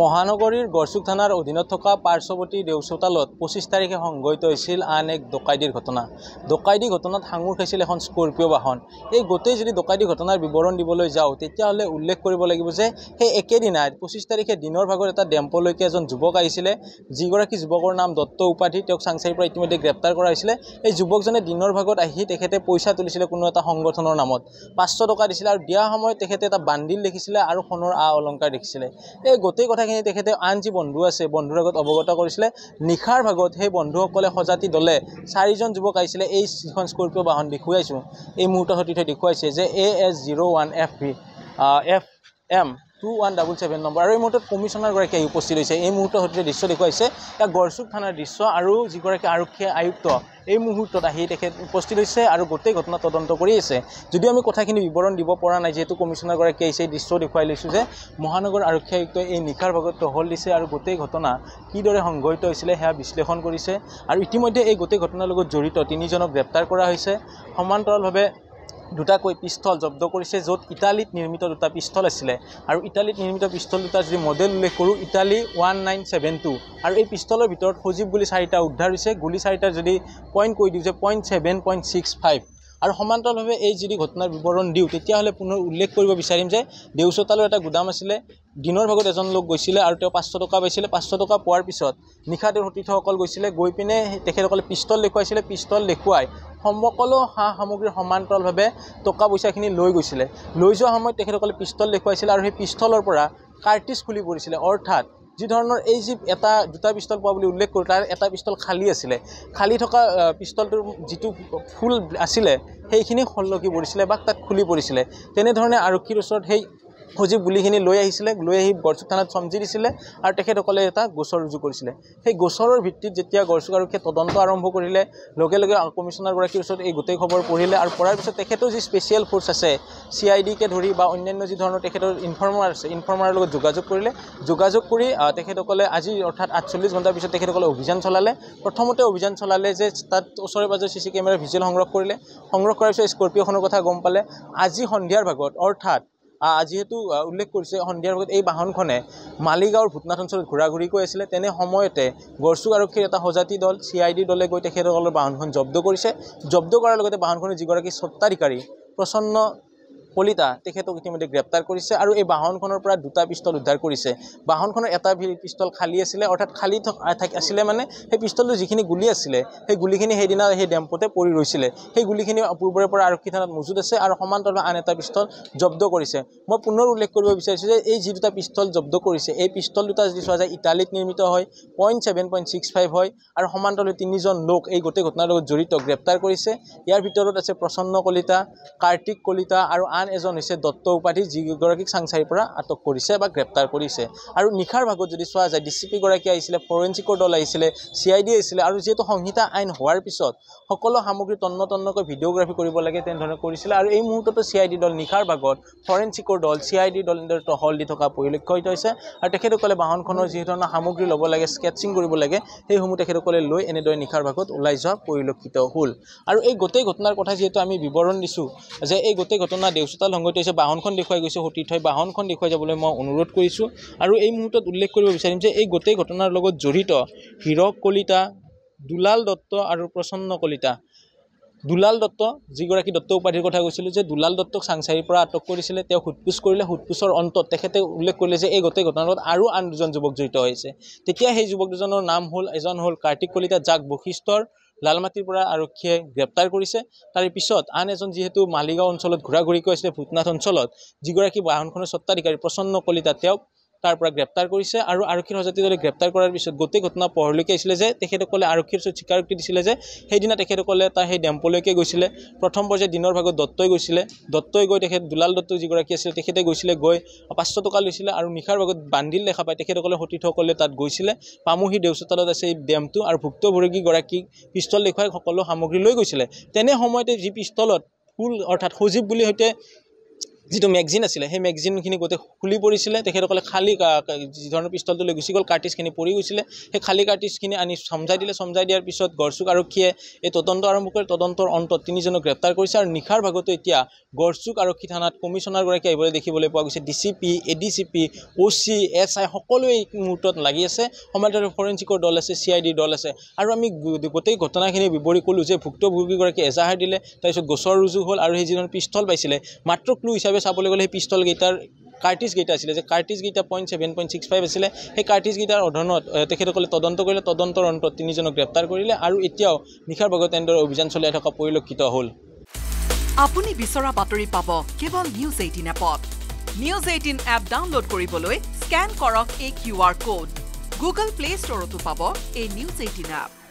মহানগৰীৰ গড়চুক থানাৰ অধীনত থকা পাৰ্শ্ববৰ্তী দেউ চোতালত পঁচিশ তাৰিখে সংঘটিত হৈছিল আন এক ডকাইদিৰ ঘটনা ডকাইদি ঘটনাত সাঙুৰ খাইছিল এখন স্কৰ্পিও বাহন এই গোটেই যদি ডকাইদি ঘটনাৰ বিৱৰণ দিবলৈ যাওঁ তেতিয়াহলে উল্লেখ কৰিব লাগিব যে সেই একেদিনাই পঁচিছ তাৰিখে দিনৰ ভাগত এটা ডেম্পলৈকে এজন যুৱক আহিছিলে যিগৰাকী যুৱকৰ নাম দত্ত উপাধি তেওঁক চাংচাৰীৰ পৰা ইতিমধ্যে গ্ৰেপ্তাৰ কৰা হৈছিলে এই যুৱকজনে দিনৰ ভাগত আহি তেখেতে পইচা তুলিছিলে কোনো এটা সংগঠনৰ নামত পাঁচশ টকা দিছিলে আৰু দিয়া সময়ত তেখেতে এটা বান্দিল দেখিছিলে আৰু সোণৰ আ অলংকাৰ দেখিছিলে এই গোটেই কথাখিনি তেখেতে আন যি বন্ধু আছে বন্ধুৰ আগত অৱগত কৰিছিলে নিশাৰ ভাগত সেই বন্ধুসকলে সজাতি দলে চাৰিজন যুৱক আহিছিলে এই যিখন স্কৰ্পিঅ' বাহন দেখুৱাইছোঁ এই মুহূৰ্ত সতীৰ্থে দেখুৱাইছে যে A S zero' one F V F M two one double seven number আৰু এই মুহূৰ্তত কমিশ্যনাৰগৰাকী আহি উপস্থিত হৈছে এই মুহূৰ্তৰ সৈতে দৃশ্য দেখুৱাইছে ইয়াক গড়চুক থানাৰ দৃশ্য আৰু যিগৰাকী আৰক্ষী আয়ুক্ত এই মুহূৰ্তত আহি তেখেত উপস্থিত হৈছে আৰু গোটেই ঘটনা তদন্ত কৰি আছে যদিও আমি কথাখিনি বিৱৰণ দিব পৰা নাই যিহেতু কমিশ্যনাৰগৰাকী আহিছে এই দৃশ্য দেখুৱাই লৈছোঁ যে মহানগৰ আৰক্ষী আয়ুক্তই এই নিশাৰ ভাগত টহল দিছে আৰু গোটেই ঘটনা কিদৰে সংঘটিত হৈছিলে সেয়া বিশ্লেষণ কৰিছে আৰু ইতিমধ্যে এই গোটেই ঘটনাৰ লগত জড়িত তিনিজনক গ্ৰেপ্তাৰ কৰা হৈছে সমান্তৰালভাৱে দুটাকৈ পিষ্টল জব্দ কৰিছে য'ত ইটালীত নিৰ্মিত দুটা পিষ্টল আছিলে আৰু ইটালীত নিৰ্মিত পিষ্টল দুটা যদি মডেল উল্লেখ কৰোঁ Italy one nine seven two আৰু এই পিষ্টলৰ ভিতৰত সজীৱ গুলি চাৰিটা উদ্ধাৰ হৈছে গুলি চাৰিটাৰ যদি পইণ্ট কৈ দিওঁ যে point seven point six five আৰু সমান্তৰালভাৱে এই যদি ঘটনাৰ বিৱৰণ দিওঁ তেতিয়াহ'লে পুনৰ উল্লেখ কৰিব বিচাৰিম যে দেউ এটা গুদাম আছিলে দিনৰ ভাগত এজন লোক গৈছিলে আৰু তেওঁ পাঁচশ টকা পাইছিলে পাঁচশ টকা পোৱাৰ পিছত নিশাটোৰ সতীৰ্থসকল গৈছিলে গৈ পিনে তেখেতসকলে পিষ্টল দেখুৱাইছিলে পিষ্টল দেখুৱাই সকলো সা সামগ্ৰী সমান্তৰালভাৱে টকা পইচাখিনি লৈ গৈছিলে লৈ যোৱা সময়ত তেখেতসকলে পিষ্টল দেখুৱাইছিলে আৰু সেই পিষ্টলৰ পৰা কাৰ্টিজ খুলি পৰিছিলে অৰ্থাৎ যি ধৰণৰ এই যি এটা দুটা পিষ্টল পোৱা বুলি উল্লেখ কৰোঁ তাৰ এটা পিষ্টল খালী আছিলে খালী থকা পিষ্টলটোৰ যিটো ফুল আছিলে সেইখিনি সলকি পৰিছিলে বা তাত খুলি পৰিছিলে তেনেধৰণে আৰক্ষীৰ ওচৰত সেই ভোজী বুলিখিনি লৈ আহিছিলে লৈ আহি গড়চুক থানাত চমজি দিছিলে আৰু তেখেতসকলে এটা গোচৰ ৰুজু কৰিছিলে সেই গোচৰৰ ভিত্তিত যেতিয়া গড়চুক আৰক্ষীয়ে তদন্ত আৰম্ভ কৰিলে লগে লগে কমিশ্যনাৰগৰাকীৰ ওচৰত এই গোটেই খবৰ পঢ়িলে আৰু পঢ়াৰ পিছত তেখেতৰ যি স্পেচিয়েল ফ'ৰ্চ আছে চি আই ডিকে ধৰি বা অন্যান্য যি ধৰণৰ তেখেতৰ ইনফৰ্মাৰ আছে ইনফৰ্মাৰৰ লগত যোগাযোগ কৰিলে যোগাযোগ কৰি তেখেতসকলে আজি অৰ্থাৎ আঠচল্লিছ ঘণ্টাৰ পিছত তেখেতসকলে অভিযান চলালে প্ৰথমতে অভিযান চলালে যে তাত ওচৰে পাঁজৰে চি চি কেমেৰা ভিজুৱেল সংগ্ৰহ কৰিলে সংগ্ৰহ কৰাৰ পিছত স্কৰপিঅ'খনৰ কথা গম পালে আজি সন্ধিয়াৰ ভাগত অৰ্থাৎ যিহেতু উল্লেখ কৰিছে সন্ধিয়াৰ ভাগত এই বাহনখনে মালিগাঁৱৰ ভূতনাথ অঞ্চলত ঘূৰা ঘূৰি কৈ আছিলে তেনে সময়তে গড়চু আৰক্ষীৰ এটা সজাতি দল চি আই ডি দলে গৈ তেখেতসকলৰ বাহনখন জব্দ কৰিছে জব্দ কৰাৰ লগতে বাহনখনৰ যিগৰাকী স্বত্বাধিকাৰী প্ৰচন্ন কলিতা তেখেতক ইতিমধ্যে গ্ৰেপ্তাৰ কৰিছে আৰু এই বাহনখনৰ পৰা দুটা পিষ্টল উদ্ধাৰ কৰিছে বাহনখনৰ এটা পিষ্টল খালী আছিলে অৰ্থাৎ খালী থাকি আছিলে মানে সেই পিষ্টলটো যিখিনি গুলী আছিলে সেই গুলীখিনি সেইদিনা সেই ডেম্পতে পৰি ৰৈছিলে সেই গুলীখিনি পূৰ্বৰে পৰা আৰক্ষী থানাত মজুত আছে আৰু সমান্তৰালভাৱে আন এটা পিষ্টল জব্দ কৰিছে মই পুনৰ উল্লেখ কৰিব বিচাৰিছোঁ যে এই যি দুটা পিষ্টল জব্দ কৰিছে এই পিষ্টল দুটা যদি চোৱা যায় ইটালীত নিৰ্মিত হয় point seven point six five হয় আৰু সমান্তৰালভাৱে তিনিজন লোক এই গোটেই ঘটনাৰ লগত জড়িত গ্ৰেপ্তাৰ কৰিছে ইয়াৰ ভিতৰত আছে প্ৰচন্ন কলিতা কাৰ্তিক কলিতা আৰু আন আন এজন হৈছে দত্ত উপাধি যিগৰাকীক চাংচাৰীৰ পৰা আটক কৰিছে বা গ্ৰেপ্তাৰ কৰিছে আৰু নিশাৰ ভাগত যদি চোৱা যায় ডি চি পি গৰাকী আহিছিলে ফৰেঞ্চিকৰ দল আহিছিলে চি আই ডি আহিছিলে আৰু যিহেতু সংহিতা আইন হোৱাৰ পিছত সকলো সামগ্ৰী তন্ন তন্নকৈ ভিডিঅ'গ্ৰাফী কৰিব লাগে তেনেধৰণে কৰিছিলে আৰু এই মুহূৰ্ততো চি আই ডি দল নিশাৰ ভাগত ফৰেঞ্চিকৰ দল চি আই ডি দল টহল দি থকা পৰিলক্ষিত হৈছে আৰু তেখেতসকলে বাহনখনৰ যি ধৰণৰ সামগ্ৰী ল'ব লাগে স্কেচিং কৰিব লাগে সেইসমূহ তেখেতসকলে লৈ এনেদৰে নিশাৰ ভাগত ওলাই যোৱা পৰিলক্ষিত হ'ল আৰু এই গোটেই ঘটনাৰ কথা যিহেতু আমি বিৱৰণ দিছোঁ যে এই গোটেই ঘটনা দেউচ ব্যস্ততা লংঘিত হৈছে বাহনখন দেখুৱাই গৈছে সতীৰ ঠাই বাহনখন দেখুৱাই যাবলৈ মই অনুৰোধ কৰিছোঁ আৰু এই মুহূৰ্তত উল্লেখ কৰিব বিচাৰিম যে এই গোটেই ঘটনাৰ লগত জড়িত হীৰক কলিতা দুলাল দত্ত আৰু প্ৰচন্ন কলিতা দুলাল দত্ত যিগৰাকী দত্ত উপাধিৰ কথা কৈছিলোঁ যে দুলাল দত্তক চাংচাৰীৰ পৰা আটক কৰিছিলে তেওঁ সোধপোছ কৰিলে সোধপোছৰ অন্তত তেখেতে উল্লেখ কৰিলে যে এই গোটেই ঘটনাৰ লগত আৰু আন দুজন যুৱক জড়িত হৈছে তেতিয়া সেই যুৱক দুজনৰ নাম হ'ল এজন হ'ল কাৰ্তিক কলিতা যাক বশিষ্ঠৰ লালমাটিৰ পৰা আৰক্ষীয়ে গ্ৰেপ্তাৰ কৰিছে তাৰ পিছত আন এজন যিহেতু মালিগাঁও অঞ্চলত ঘূৰা ঘূৰি আছিলে ভূতনাথ অঞ্চলত যিগৰাকী বাহনখনৰ স্বত্বাধিকাৰী প্ৰসন্ন কলিতা তেওঁক তাৰ পৰা গ্ৰেপ্তাৰ কৰিছে আৰু আৰক্ষীৰ সজাতি দলে গ্ৰেপ্তাৰ কৰাৰ পিছত গোটেই ঘটনা পোহৰলৈকে আহিছিলে যে তেখেতসকলে আৰক্ষীৰ ওচৰত স্বীকাৰোক্তি দিছিলে যে সেইদিনা তেখেতসকলে তাৰ সেই ডেম্পলৈকে গৈছিলে প্ৰথম পৰ্যায়ত দিনৰ ভাগত দত্তই গৈছিলে দত্তই গৈ তেখেত দুলাল দত্ত যিগৰাকী আছিলে তেখেতে গৈছিলে গৈ পাঁচশ টকা লৈছিলে আৰু নিশাৰ ভাগত বান্দিল দেখা পায় তেখেতসকলে সতীৰ্থসকলে তাত গৈছিলে পামুহী দেউচতালত আছে এই ডেম্পটো আৰু ভুক্তভোগীগৰাকীক পিষ্টল দেখুৱাই সকলো সামগ্ৰী লৈ গৈছিলে তেনে সময়তে যি পিষ্টলত ফুল অৰ্থাৎ সজীৱ বুলি সৈতে যিটো মেগজিন আছিলে সেই মেগজিনখিনি গোটেই খুলি পৰিছিলে তেখেতসকলে খালী যিধৰণৰ পিষ্টলটো লৈ গুচি গ'ল কাৰ্টিজখিনি পৰি গৈছিলে সেই খালী কাৰ্টিজখিনি আনি চমজাই দিলে চমজাই দিয়াৰ পিছত গড়চুক আৰক্ষীয়ে এই তদন্ত আৰম্ভ কৰি তদন্তৰ অন্তত তিনিজনক গ্ৰেপ্তাৰ কৰিছে আৰু নিশাৰ ভাগতো এতিয়া গড়চুক আৰক্ষী থানাত কমিশ্যনাৰগৰাকী আহিবলৈ দেখিবলৈ পোৱা গৈছে D C P A D C P O' C S I সকলোৱে এই মুহূৰ্তত লাগি আছে সমাজৰ ফৰেঞ্চিকৰ দল আছে চি আই ডিৰ দল আছে আৰু আমি গোটেই ঘটনাখিনি বিৱৰি ক'লোঁ যে ভুক্তভোগীগৰাকী এজাহাৰ দিলে তাৰপিছত গোচৰ ৰুজু হ'ল আৰু সেই যিজন পিষ্টল পাইছিলে মাত্ৰ ক্লু হিচাপে চাবলৈ গ'লে সেই পিষ্টলকেইটাৰ কাৰ্টিজকেইটা আছিলে যে কাৰ্টিজকেইটা point seven point six five আছিলে সেই কাৰ্টিজকেইটাৰ অধনত তেখেতসকলে তদন্ত কৰিলে তদন্তৰ অন্তত তিনিজনক গ্ৰেপ্তাৰ কৰিলে আৰু এতিয়াও নিশাৰ ভগত এনেদৰে অভিযান চলাই থকা পৰিলক্ষিত হ'ল আপুনি বিচৰা বাতৰি পাব কেৱল নিউজ এইটিন এপত নিউজ এইটিন এপ ডাউনলোড কৰিবলৈ স্কেন কৰক এই Q R code Google Play ষ্টৰতো পাব এই নিউজ এইটিন এপ